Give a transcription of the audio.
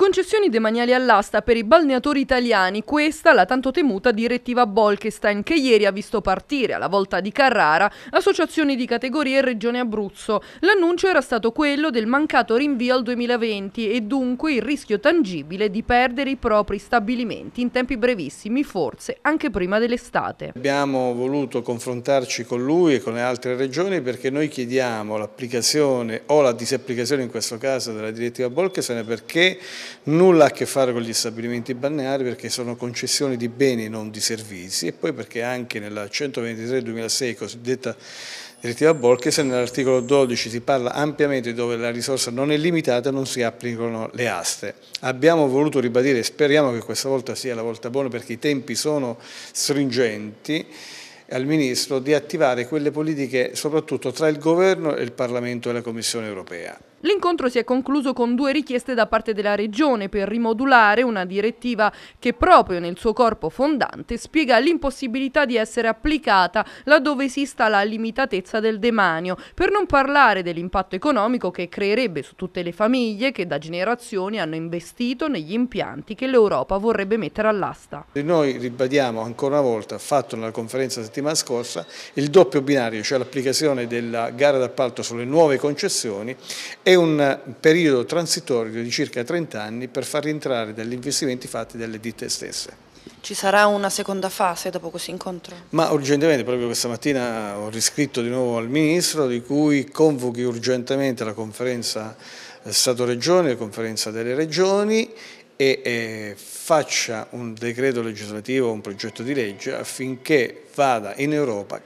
Concessioni demaniali all'asta per i balneatori italiani, questa la tanto temuta direttiva Bolkestein che ieri ha visto partire alla volta di Carrara associazioni di categorie e Regione Abruzzo. L'annuncio era stato quello del mancato rinvio al 2020 e dunque il rischio tangibile di perdere i propri stabilimenti in tempi brevissimi, forse anche prima dell'estate. Abbiamo voluto confrontarci con lui e con le altre regioni perché noi chiediamo l'applicazione o la disapplicazione in questo caso della direttiva Bolkestein perché nulla a che fare con gli stabilimenti balneari perché sono concessioni di beni e non di servizi e poi perché anche nella 123-2006 cosiddetta direttiva Bolkesen nell'articolo 12 si parla ampiamente dove la risorsa non è limitata non si applicano le aste. Abbiamo voluto ribadire e speriamo che questa volta sia la volta buona perché i tempi sono stringenti al Ministro di attivare quelle politiche soprattutto tra il Governo e il Parlamento e la Commissione europea. L'incontro si è concluso con due richieste da parte della Regione per rimodulare una direttiva che proprio nel suo corpo fondante spiega l'impossibilità di essere applicata laddove esista la limitatezza del demanio, per non parlare dell'impatto economico che creerebbe su tutte le famiglie che da generazioni hanno investito negli impianti che l'Europa vorrebbe mettere all'asta. Noi ribadiamo ancora una volta, fatto nella conferenza settimana scorsa, il doppio binario, cioè l'applicazione della gara d'appalto sulle nuove concessioni è un periodo transitorio di circa 30 anni per far rientrare dagli investimenti fatti dalle ditte stesse. Ci sarà una seconda fase dopo questo incontro? Ma urgentemente, proprio questa mattina ho riscritto di nuovo al Ministro di cui convochi urgentemente la conferenza eh, Stato-Regione, la conferenza delle Regioni e, e eh, faccia un decreto legislativo, un progetto di legge affinché vada in Europa